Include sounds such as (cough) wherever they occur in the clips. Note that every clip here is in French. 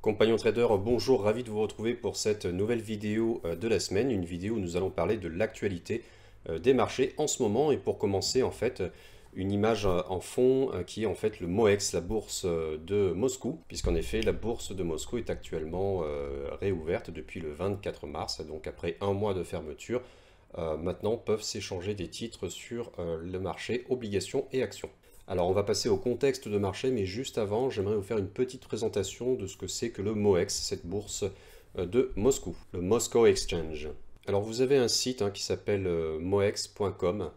Compagnons Trader, bonjour, ravi de vous retrouver pour cette nouvelle vidéo euh, de la semaine, une vidéo où nous allons parler de l'actualité euh, des marchés en ce moment et pour commencer en fait euh, une image en fond qui est en fait le MOEX, la bourse de Moscou, puisqu'en effet la bourse de Moscou est actuellement réouverte depuis le 24 mars, donc après un mois de fermeture, maintenant peuvent s'échanger des titres sur le marché obligations et actions. Alors on va passer au contexte de marché, mais juste avant, j'aimerais vous faire une petite présentation de ce que c'est que le MOEX, cette bourse euh, de Moscou, le Moscow Exchange. Alors vous avez un site hein, qui s'appelle euh, moex.com.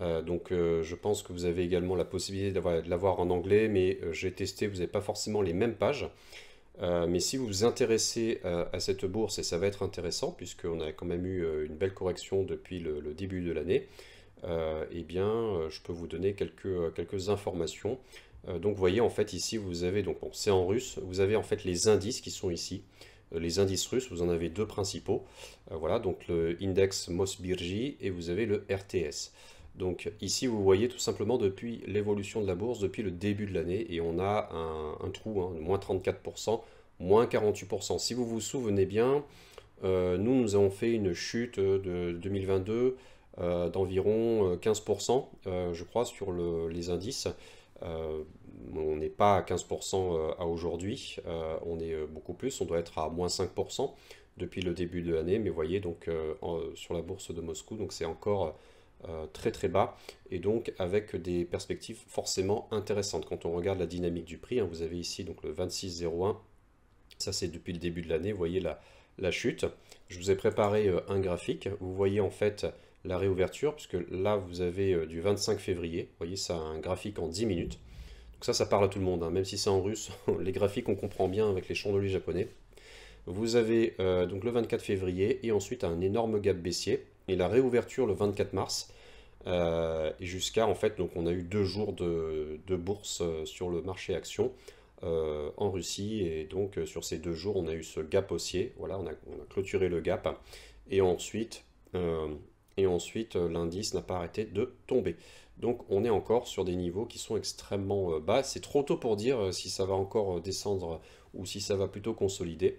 Euh, donc je pense que vous avez également la possibilité de l'avoir en anglais, mais j'ai testé, vous n'avez pas forcément les mêmes pages. mais si vous vous intéressez à cette bourse, et ça va être intéressant, puisqu'on a quand même eu une belle correction depuis le début de l'année, euh, eh bien, euh, je peux vous donner quelques, euh, quelques informations. donc, vous voyez, en fait, ici, vous avez, donc, c'est en russe, vous avez en fait les indices qui sont ici. Les indices russes, vous en avez deux principaux. voilà, donc le index Mosbirji et vous avez le RTS. Donc ici, vous voyez tout simplement depuis l'évolution de la bourse, depuis le début de l'année, et on a un, trou, hein, de moins 34%, moins 48%. Si vous vous souvenez bien, nous, nous avons fait une chute de 2022 euh, d'environ 15%, euh, euh, je crois, sur les indices. on n'est pas à 15% à aujourd'hui, on est beaucoup plus, on doit être à moins 5% depuis le début de l'année, mais voyez donc sur la bourse de Moscou, donc c'est encore très très bas, et donc avec des perspectives forcément intéressantes. Quand on regarde la dynamique du prix, hein, vous avez ici donc le 26,01, ça c'est depuis le début de l'année, vous voyez la, la chute. Je vous ai préparé un graphique, vous voyez en fait la réouverture, puisque là, vous avez euh, du 25 février. Vous voyez, ça a un graphique en 10 minutes. Donc ça, ça parle à tout le monde, hein. même si c'est en russe, (laughs) les graphiques, on comprend bien avec les chandeliers japonais. Vous avez euh, donc le 24 février, et ensuite un énorme gap baissier, et la réouverture le 24 mars, euh, et jusqu'à, en fait, donc on a eu deux jours de, bourse sur le marché action, en Russie. Et donc sur ces deux jours, on a eu ce gap haussier. Voilà, on a, clôturé le gap. Et ensuite, et ensuite euh, l'indice n'a pas arrêté de tomber. Donc on est encore sur des niveaux qui sont extrêmement euh, bas. C'est trop tôt pour dire euh, si ça va encore descendre ou si ça va plutôt consolider.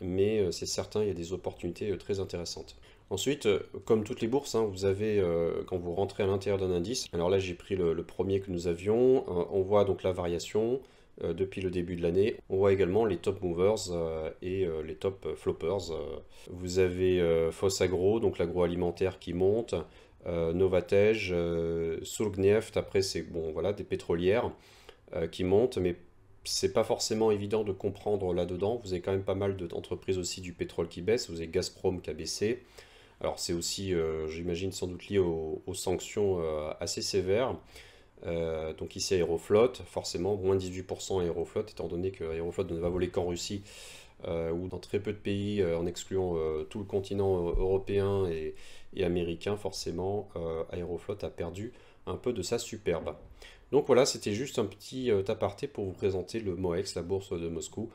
mais c'est certain, il y a des opportunités très intéressantes. Ensuite, comme toutes les bourses, hein, vous avez, quand vous rentrez à l'intérieur d'un indice, alors là j'ai pris le, premier que nous avions, on voit donc la variation, euh, depuis le début de l'année. On voit également les top movers euh, et euh, les top floppers. Vous avez Foss Agro, donc l'agroalimentaire qui monte, Novatej, Sulgneft, après c'est bon, voilà, des pétrolières qui montent, mais c'est pas forcément évident de comprendre là-dedans. Vous avez quand même pas mal d'entreprises aussi du pétrole qui baissent. Vous avez Gazprom qui a baissé. Alors c'est aussi, j'imagine, sans doute lié aux sanctions assez sévères. Euh, donc ici Aeroflot, forcément moins 18% Aeroflot, étant donné que Aeroflot ne va voler qu'en Russie euh, ou dans très peu de pays, euh, en excluant tout le continent européen et, américain, forcément Aeroflot a perdu un peu de sa superbe. Donc voilà, c'était juste un petit aparté pour vous présenter le MOEX, la bourse de Moscou,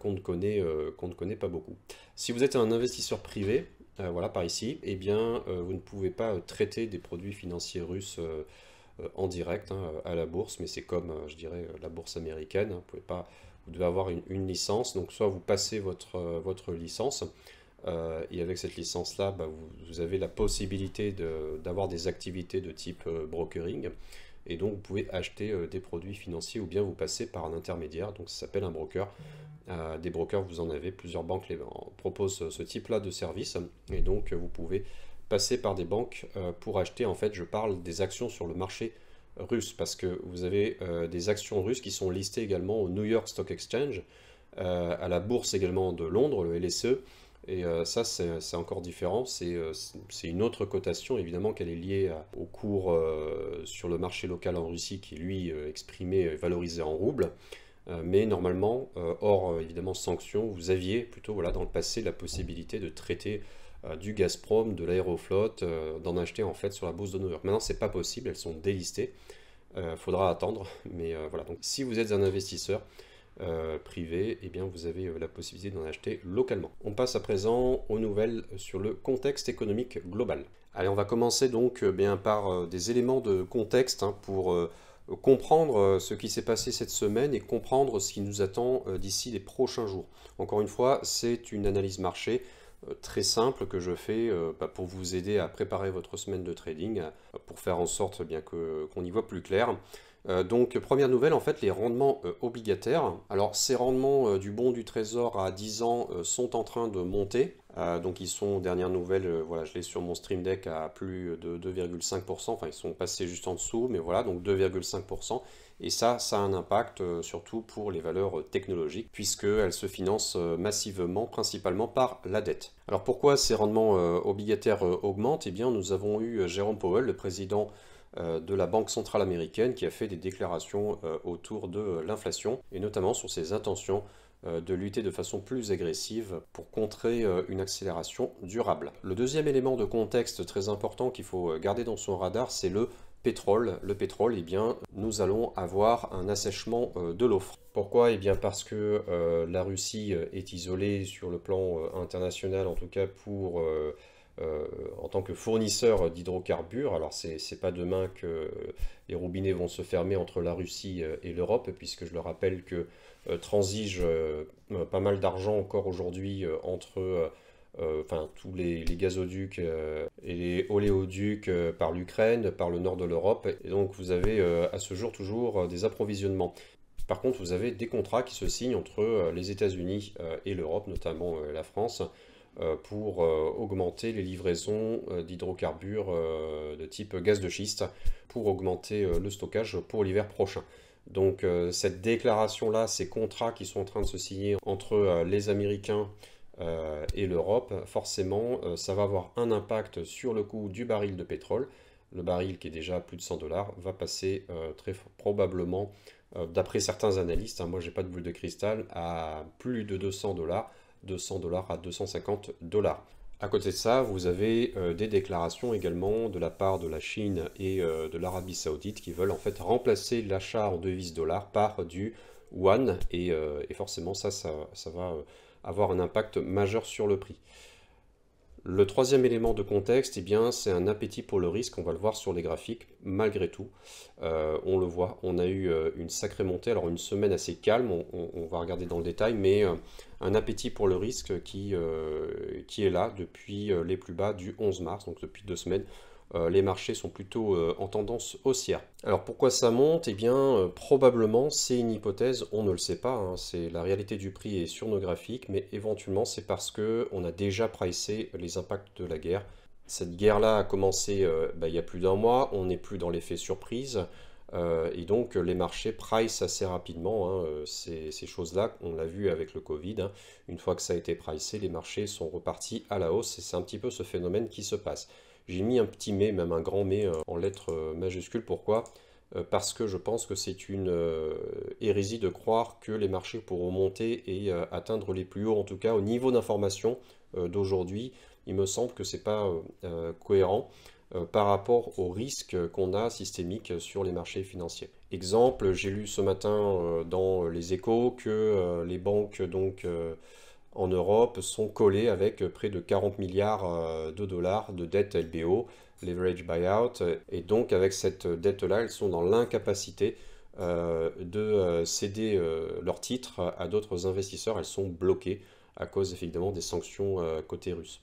qu'on ne, connaît, qu'on ne connaît pas beaucoup. Si vous êtes un investisseur privé, voilà par ici, eh bien vous ne pouvez pas traiter des produits financiers russes euh, en direct hein, à la bourse, mais c'est comme, euh, je dirais, euh, la bourse américaine. Hein, vous, pouvez pas, vous devez avoir une, licence, donc soit vous passez votre, votre licence, et avec cette licence-là, bah, vous, avez la possibilité d'avoir des activités de type brokering, et donc vous pouvez acheter des produits financiers ou bien vous passez par un intermédiaire, donc ça s'appelle un broker. des brokers, vous en avez, plusieurs banques les, proposent ce type-là de service, et donc vous pouvez passer par des banques euh, pour acheter, en fait, je parle des actions sur le marché russe, parce que vous avez euh, des actions russes qui sont listées également au New York Stock Exchange, euh, à la bourse également de Londres, le LSE, et ça, c'est encore différent. C'est une autre cotation, évidemment, qu'elle est liée au cours sur le marché local en Russie qui, lui, exprimé valorisé en rouble. mais normalement, hors évidemment sanctions vous aviez plutôt voilà, dans le passé la possibilité de traiter euh, du Gazprom, de l'Aéroflotte, euh, d'en acheter en fait sur la bourse de New York. Maintenant, c'est pas possible, elles sont délistées. Euh, faudra attendre, (laughs) mais voilà. Donc, si vous êtes un investisseur, privé, eh bien vous avez la possibilité d'en acheter localement. On passe à présent aux nouvelles sur le contexte économique global. Allez, on va commencer donc bien par des éléments de contexte hein, pour comprendre ce qui s'est passé cette semaine et comprendre ce qui nous attend d'ici les prochains jours. Encore une fois, c'est une analyse marché. Euh, très simple que je fais euh, bah, pour vous aider à préparer votre semaine de trading, euh, pour faire en sorte eh bien que qu'on y voit plus clair. donc première nouvelle, en fait, les rendements obligataires. Alors ces rendements du bon du trésor à 10 ans sont en train de monter. donc ils sont, dernière nouvelle, voilà, je l'ai sur mon stream deck à plus de 2,5%. Enfin, ils sont passés juste en dessous, mais voilà, donc 2,5%. Et ça, ça a un impact euh, surtout pour les valeurs euh, technologiques, puisqu'elles se financent euh, massivement, principalement par la dette. Alors pourquoi ces rendements obligataires augmentent Eh bien, nous avons eu Jérôme Powell, le président de la Banque centrale américaine, qui a fait des déclarations autour de l'inflation, et notamment sur ses intentions de lutter de façon plus agressive pour contrer une accélération durable. Le deuxième élément de contexte très important qu'il faut garder dans son radar, c'est le pétrole, le pétrole, eh bien, nous allons avoir un assèchement euh, de l'offre. Pourquoi Eh bien parce que euh, la Russie euh, est isolée sur le plan international, en tout cas pour en tant que fournisseur d'hydrocarbures. Alors c'est pas demain que les robinets vont se fermer entre la Russie et l'Europe, puisque je le rappelle que transige pas mal d'argent encore aujourd'hui entre euh, enfin tous les, gazoducs euh, et les oléoducs euh, par l'Ukraine, par le nord de l'Europe. Et donc vous avez à ce jour toujours des approvisionnements. Par contre, vous avez des contrats qui se signent entre les États-Unis et l'Europe, notamment la France, pour augmenter les livraisons d'hydrocarbures de type gaz de schiste, pour augmenter le stockage pour l'hiver prochain. Donc cette déclaration-là, ces contrats qui sont en train de se signer entre les Américains euh, et l'Europe, forcément, euh, ça va avoir un impact sur le coût du baril de pétrole. Le baril qui est déjà à plus de 100 dollars va passer euh, très probablement, d'après certains analystes, hein, moi j'ai pas de boule de cristal, à plus de 200 dollars, de 100 dollars à 250 dollars. À côté de ça, vous avez des déclarations également de la part de la Chine et de l'Arabie Saoudite qui veulent en fait remplacer l'achat en devise dollars par du yuan et, forcément ça, ça va avoir un impact majeur sur le prix. Le troisième élément de contexte, eh bien, c'est un appétit pour le risque. On va le voir sur les graphiques. Malgré tout, euh, on le voit, on a eu euh, une sacrée montée. Alors une semaine assez calme, on, va regarder dans le détail, mais euh, un appétit pour le risque qui, qui est là depuis les plus bas du 11 mars, donc depuis deux semaines. Euh, les marchés sont plutôt euh, en tendance haussière. Alors pourquoi ça monte Eh bien euh, probablement c'est une hypothèse, on ne le sait pas, hein. c'est la réalité du prix est sur nos graphiques, mais éventuellement c'est parce que on a déjà pricé les impacts de la guerre. Cette guerre-là a commencé bah, il y a plus d'un mois, on n'est plus dans l'effet surprise, et donc les marchés price assez rapidement hein. ces, choses-là, on l'a vu avec le Covid, hein. une fois que ça a été pricé, les marchés sont repartis à la hausse, et c'est un petit peu ce phénomène qui se passe. J'ai mis un petit mais, même un grand mais euh, en lettres euh, majuscules. Pourquoi euh, parce que je pense que c'est une hérésie de croire que les marchés pourront monter et atteindre les plus hauts, en tout cas au niveau d'information d'aujourd'hui. Il me semble que ce n'est pas cohérent par rapport aux risques qu'on a systémique sur les marchés financiers. Exemple, j'ai lu ce matin dans les échos que les banques donc en Europe sont collés avec près de 40 milliards euh, de dollars de dette LBO, leverage buyout, et donc avec cette dette-là, elles sont dans l'incapacité euh, de euh, céder leurs titres à d'autres investisseurs, elles sont bloquées à cause effectivement, des sanctions côté russe.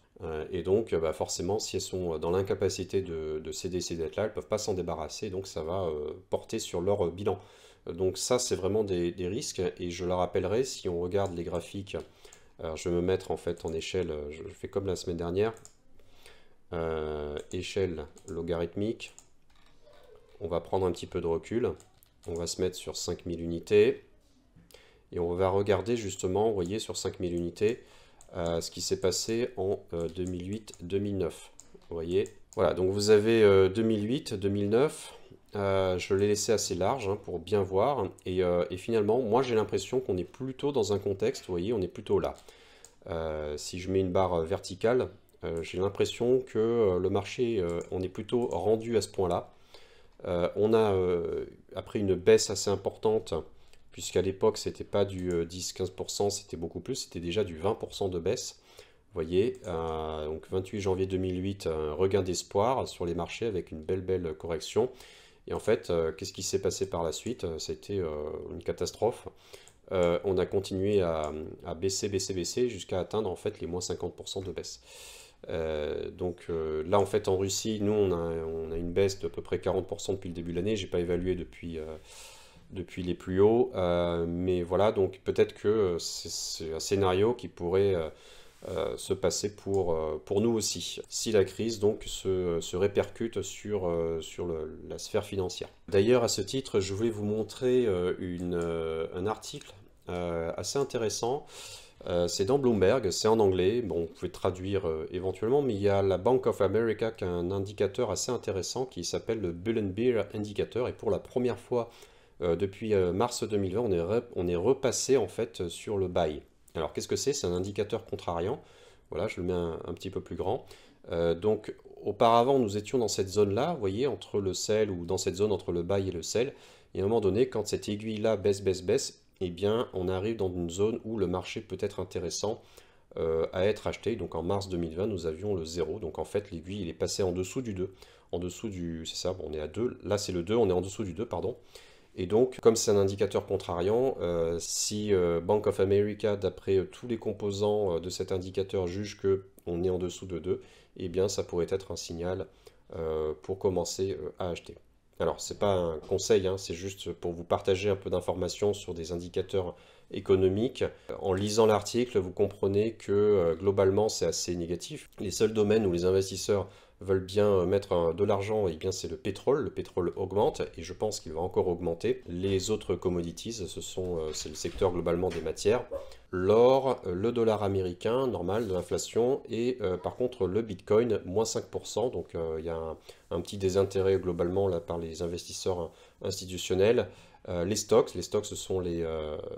Et donc, bah, forcément, si elles sont dans l'incapacité de, céder ces dettes-là, elles ne peuvent pas s'en débarrasser, donc ça va porter sur leur bilan. Donc ça, c'est vraiment des, des, risques, et je le rappellerai, si on regarde les graphiques je vais me mettre en fait en échelle, euh, je fais comme la semaine dernière, euh, échelle logarithmique, on va prendre un petit peu de recul, on va se mettre sur 5000 unités, et on va regarder justement, vous voyez, sur 5000 unités, euh, ce qui s'est passé en 2008-2009. Vous voyez Voilà, donc vous avez 2008, 2009, euh, je l'ai laissé assez large hein, pour bien voir. Euh, et, finalement, moi j'ai l'impression qu'on est plutôt dans un contexte, vous voyez, on est plutôt là. Euh, si je mets une barre verticale, j'ai l'impression que le marché, on est plutôt rendu à ce point-là. on a, après une baisse assez importante, puisqu'à l'époque c'était pas du 10-15%, c'était beaucoup plus, c'était déjà du 20% de baisse. Vous voyez, donc 28 janvier 2008, un regain d'espoir sur les marchés avec une belle belle correction. Et en fait, euh, qu'est-ce qui s'est passé par la suite euh, Ça a été euh, une catastrophe. on a continué à, baisser, baisser, baisser jusqu'à atteindre en fait les moins 50% de baisse. donc là, en fait, en Russie, nous, on a, une baisse d'à peu près 40% depuis le début de l'année. Je n'ai pas évalué depuis, depuis les plus hauts. mais voilà, donc peut-être que c'est un scénario qui pourrait euh, se passer euh, pour, nous aussi, si la crise donc se, répercute sur, euh, la sphère financière. D'ailleurs, à ce titre, je voulais vous montrer un article assez intéressant. c'est dans Bloomberg, c'est en anglais, bon, vous pouvez traduire éventuellement, mais il y a la Bank of America qui a un indicateur assez intéressant qui s'appelle le Bull and Bear Indicator, et pour la première fois depuis mars 2020, on est, on est repassé en fait sur le bail. Alors qu'est-ce que c'est C'est un indicateur contrariant. Voilà, je le mets un, petit peu plus grand. Euh, donc auparavant, nous étions dans cette zone-là, vous voyez, entre le sel ou dans cette zone entre le bail et le sel. Et à un moment donné, quand cette aiguille-là baisse, baisse, baisse, eh bien, on arrive dans une zone où le marché peut être intéressant euh, à être acheté. Donc en mars 2020, nous avions le 0. Donc en fait, l'aiguille, est passée en dessous du 2. En dessous du... C'est ça, bon, on est à 2. Là, c'est le 2, on est en dessous du 2, pardon. Et donc, comme c'est un indicateur contrariant, euh, si euh, Bank of America, d'après euh, tous les composants de cet indicateur, juge que on est en dessous de 2, eh bien, ça pourrait être un signal pour commencer à acheter. Alors, ce n'est pas un conseil, hein, c'est juste pour vous partager un peu d'informations sur des indicateurs économiques. En lisant l'article, vous comprenez que globalement, c'est assez négatif. Les seuls domaines où les investisseurs veulent bien euh, mettre de l'argent, et eh bien c'est le pétrole. Le pétrole augmente et je pense qu'il va encore augmenter. Les autres commodities, ce sont euh, c'est le secteur globalement des matières l'or, euh, le dollar américain, normal, de l'inflation, et euh, par contre le bitcoin, moins 5%, donc euh, il y a un, petit désintérêt globalement là par les investisseurs hein, institutionnels. les stocks, les stocks ce sont les,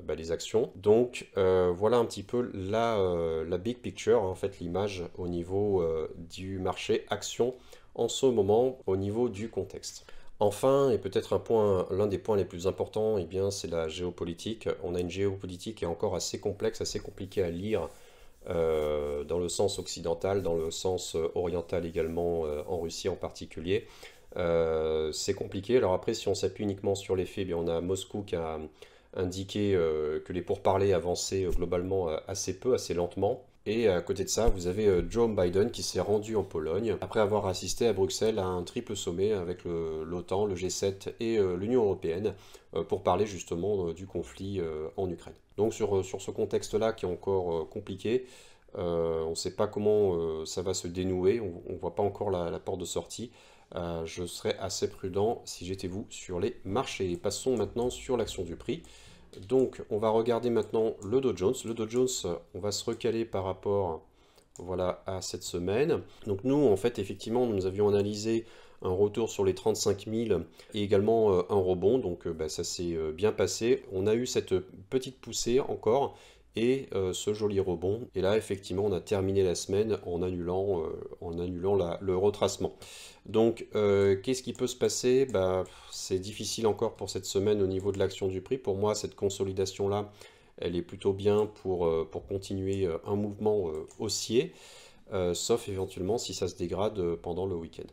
bah, actions. Donc voilà un petit peu la, big picture, en fait l'image au niveau du marché action en ce moment au niveau du contexte. Enfin, et peut-être un point, l'un des points les plus importants, eh bien, c'est la géopolitique. On a une géopolitique qui est encore assez complexe, assez compliquée à lire euh, dans le sens occidental, dans le sens euh, oriental également, euh, en Russie en particulier. c'est compliqué. Alors après, si on s'appuie uniquement sur les faits, eh bien, on a Moscou qui a indiqué que les pourparlers avançaient globalement assez peu, assez lentement. Et à côté de ça, vous avez euh, Joe Biden qui s'est rendu en Pologne après avoir assisté à Bruxelles à un triple sommet avec l'OTAN, le, G7 et euh, l'Union européenne euh, pour parler justement du conflit en Ukraine. Donc sur, ce contexte-là qui est encore compliqué, on ne sait pas comment ça va se dénouer, on ne voit pas encore la, porte de sortie. je serais assez prudent si j'étais vous sur les marchés. Passons maintenant sur l'action du prix. Donc, on va regarder maintenant le Dow Jones. Le Dow Jones, euh, on va se recaler par rapport voilà, à cette semaine. Donc nous, en fait, effectivement, nous avions analysé un retour sur les 35 000 et également euh, un rebond. Donc euh, bah, ça s'est bien passé. On a eu cette petite poussée encore et euh, ce joli rebond. Et là, effectivement, on a terminé la semaine en annulant, euh, le retracement. Donc, euh, qu'est-ce qui peut se passer bah, C'est difficile encore pour cette semaine au niveau de l'action du prix. Pour moi, cette consolidation-là, elle est plutôt bien pour continuer un mouvement haussier, sauf éventuellement si ça se dégrade pendant le week-end.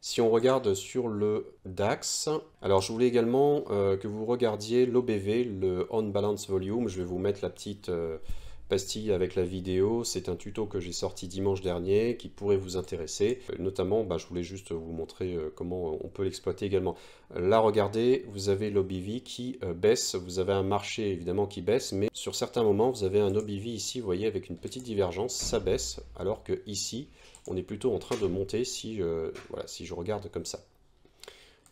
Si on regarde sur le DAX, alors je voulais également euh, que vous regardiez l'OBV, le On Balance Volume. Je vais vous mettre la petite... Euh, pastille avec la vidéo, c'est un tuto que j'ai sorti dimanche dernier qui pourrait vous intéresser. Euh, notamment, bah, je voulais juste vous montrer euh, comment on peut l'exploiter également. Là, regardez, vous avez l'OBV qui euh, baisse, vous avez un marché évidemment qui baisse, mais sur certains moments, vous avez un OBV ici, vous voyez, avec une petite divergence, ça baisse, alors que ici, on est plutôt en train de monter si, voilà, si je regarde comme ça.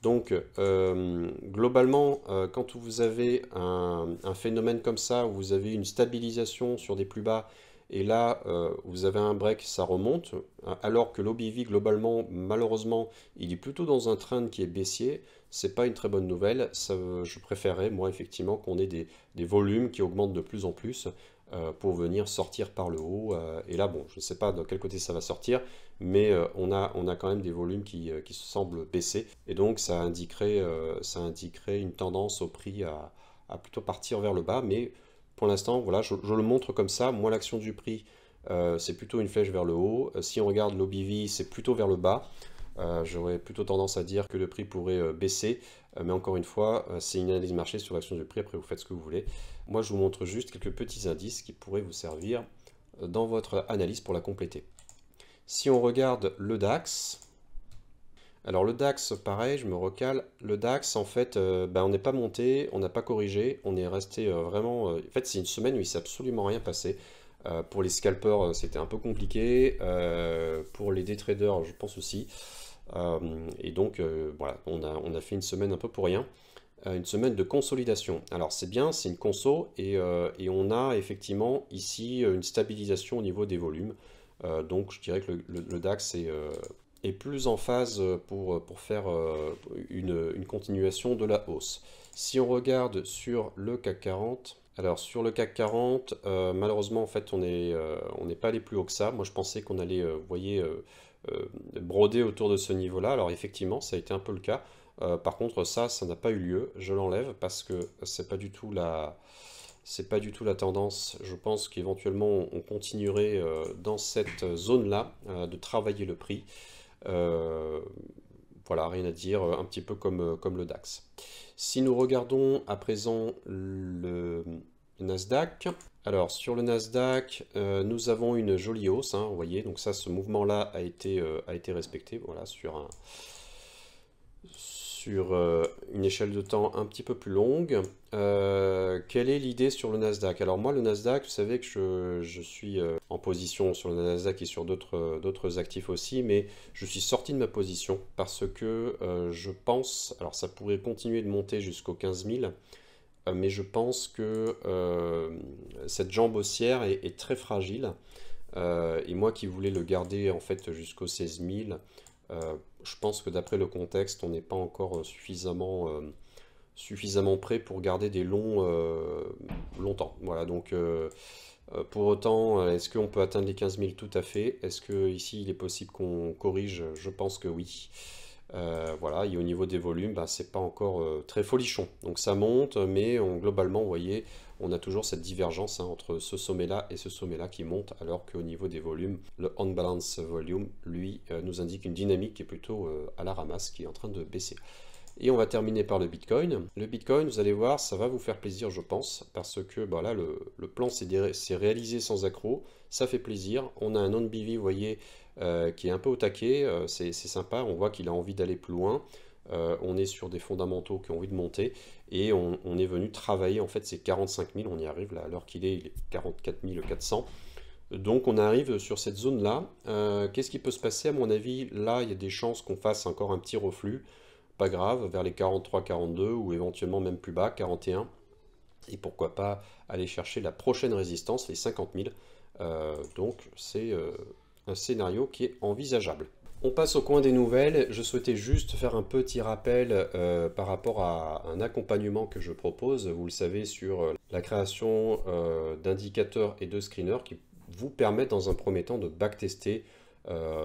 Donc, euh, globalement, euh, quand vous avez un, phénomène comme ça, où vous avez une stabilisation sur des plus bas, et là, euh, vous avez un break, ça remonte, alors que l'OBV, globalement, malheureusement, il est plutôt dans un train qui est baissier, c'est pas une très bonne nouvelle, je préférerais, moi, effectivement, qu'on ait des, volumes qui augmentent de plus en plus, euh, pour venir sortir par le haut. Euh, et là, bon, je ne sais pas de quel côté ça va sortir, mais euh, on, a, on a quand même des volumes qui, qui semblent baisser. Et donc, ça indiquerait, ça indiquerait une tendance au prix à, plutôt partir vers le bas. Mais pour l'instant, voilà, je, le montre comme ça. Moi, l'action du prix, c'est plutôt une flèche vers le haut. Si on regarde l'OBV, c'est plutôt vers le bas. J'aurais plutôt tendance à dire que le prix pourrait baisser. mais encore une fois, c'est une analyse marché sur l'action du prix. Après, vous faites ce que vous voulez. Moi, je vous montre juste quelques petits indices qui pourraient vous servir euh, dans votre analyse pour la compléter. Si on regarde le DAX, alors le DAX, pareil, je me recale. Le DAX, en fait, euh, ben, on n'est pas monté, on n'a pas corrigé, on est resté euh, vraiment... en fait, c'est une semaine où il s'est absolument rien passé. pour les scalpers, c'était un peu compliqué. pour les day traders, je pense aussi. et donc, voilà, on on a fait une semaine un peu pour rien. Euh, une semaine de consolidation. Alors c'est bien, c'est une conso, et, euh, on a effectivement ici euh, une stabilisation au niveau des volumes. donc je dirais que le, DAX est, plus en phase pour, faire une, continuation de la hausse. Si on regarde sur le CAC 40, alors sur le CAC 40, malheureusement en fait on n'est pas allé plus haut que ça. Moi je pensais qu'on allait, voyez, broder autour de ce niveau-là. Alors effectivement ça a été un peu le cas. Euh, par contre, ça, ça n'a pas eu lieu. Je l'enlève parce que c'est pas du tout la, c'est pas du tout la tendance. Je pense qu'éventuellement, on continuerait euh, dans cette zone-là euh, de travailler le prix. voilà, rien à dire, un petit peu comme, comme le DAX. Si nous regardons à présent le Nasdaq, alors sur le Nasdaq, nous avons une jolie hausse, hein, vous voyez, donc ça, ce mouvement-là a été, a été respecté, voilà, sur un, sur euh, une échelle de temps un petit peu plus longue. Euh, quelle est l'idée sur le Nasdaq Alors moi, le Nasdaq, vous savez que je, suis euh, en position sur le Nasdaq et sur d'autres actifs aussi, mais je suis sorti de ma position parce que je pense, alors ça pourrait continuer de monter jusqu'aux 15 000, mais je pense que cette jambe haussière est, très fragile. et moi qui voulais le garder en fait jusqu'au 16 000, je pense que d'après le contexte, on n'est pas encore euh, suffisamment, euh, suffisamment prêt pour garder des longs euh, longtemps. Voilà, donc pour autant, est-ce qu'on peut atteindre les 15 000 tout à fait Est-ce que ici il est possible qu'on corrige Je pense que oui. voilà, et au niveau des volumes, ce bah, c'est pas encore très folichon. Donc ça monte, mais globalement, vous voyez, on a toujours cette divergence hein, entre ce sommet-là et ce sommet-là qui monte, alors qu'au niveau des volumes, le on-balance volume, lui, euh, nous indique une dynamique qui est plutôt euh, à la ramasse, qui est en train de baisser. Et on va terminer par le Bitcoin. Le Bitcoin, vous allez voir, ça va vous faire plaisir, je pense, parce que bah le, plan s'est réalisé sans accroc, ça fait plaisir. On a un On bv vous voyez, euh, qui est un peu au taquet, c'est sympa, on voit qu'il a envie d'aller plus loin. Euh, on est sur des fondamentaux qui ont envie de monter et on, est venu travailler en fait ces 45 000, on y arrive là à l'heure qu'il est, il est 44 400. Donc on arrive sur cette zone là. Euh, qu'est-ce qui peut se passer à mon avis Là il y a des chances qu'on fasse encore un petit reflux, pas grave, vers les 43-42 ou éventuellement même plus bas, 41. Et pourquoi pas aller chercher la prochaine résistance, les 50 000. Euh, donc c'est un scénario qui est envisageable. On passe au coin des nouvelles. Je souhaitais juste faire un petit rappel euh, par rapport à un accompagnement que je propose, vous le savez, sur euh, la création euh, d'indicateurs et de screeners qui vous permettent dans un premier temps de backtester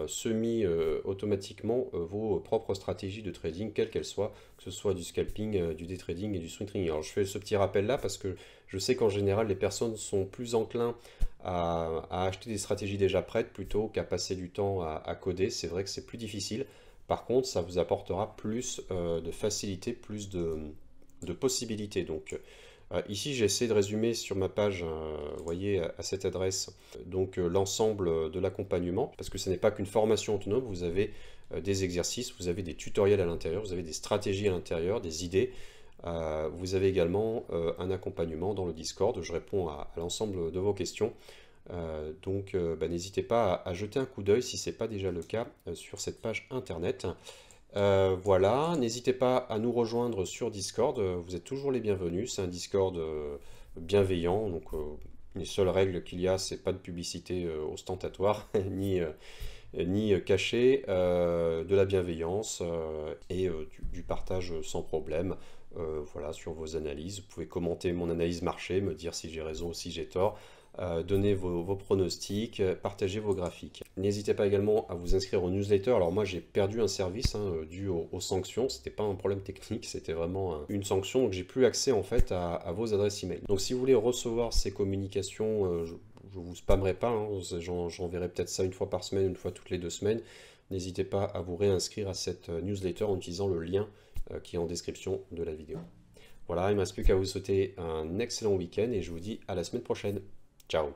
semi-automatiquement vos propres stratégies de trading, quelles qu'elles soient, que ce soit du scalping, du day trading et du swing trading. Alors je fais ce petit rappel là parce que je sais qu'en général les personnes sont plus enclins à, acheter des stratégies déjà prêtes plutôt qu'à passer du temps à, coder. C'est vrai que c'est plus difficile. Par contre, ça vous apportera plus euh, de facilité, plus de, possibilités. Donc euh, ici, j'ai essayé de résumer sur ma page, euh, vous voyez, à, à cette adresse, donc l'ensemble de l'accompagnement, parce que ce n'est pas qu'une formation autonome, vous avez des exercices, vous avez des tutoriels à l'intérieur, vous avez des stratégies à l'intérieur, des idées, euh, vous avez également euh, un accompagnement dans le Discord. Je réponds à, l'ensemble de vos questions. Euh, donc bah, n'hésitez pas à, jeter un coup d'œil si ce n'est pas déjà le cas sur cette page internet. voilà, n'hésitez pas à nous rejoindre sur Discord. Vous êtes toujours les bienvenus. C'est un Discord bienveillant. Donc les seules règles qu'il y a, c'est pas de publicité ostentatoire (laughs) ni ni de la bienveillance et du, partage sans problème. Euh, voilà, sur vos analyses. Vous pouvez commenter mon analyse marché, me dire si j'ai raison ou si j'ai tort. Euh, donner vos, pronostics, euh, partager vos graphiques. N'hésitez pas également à vous inscrire au newsletter. Alors moi j'ai perdu un service hein, dû aux, sanctions, c'était pas un problème technique, c'était vraiment une sanction, donc j'ai plus accès en fait à, vos adresses email. Donc si vous voulez recevoir ces communications, je, vous spammerai pas, hein. j'enverrai peut-être ça une fois par semaine, une fois toutes les deux semaines. N'hésitez pas à vous réinscrire à cette newsletter en utilisant le lien euh, qui est en description de la vidéo. Voilà, il ne me reste plus qu'à vous souhaiter un excellent week-end et je vous dis à la semaine prochaine. Ciao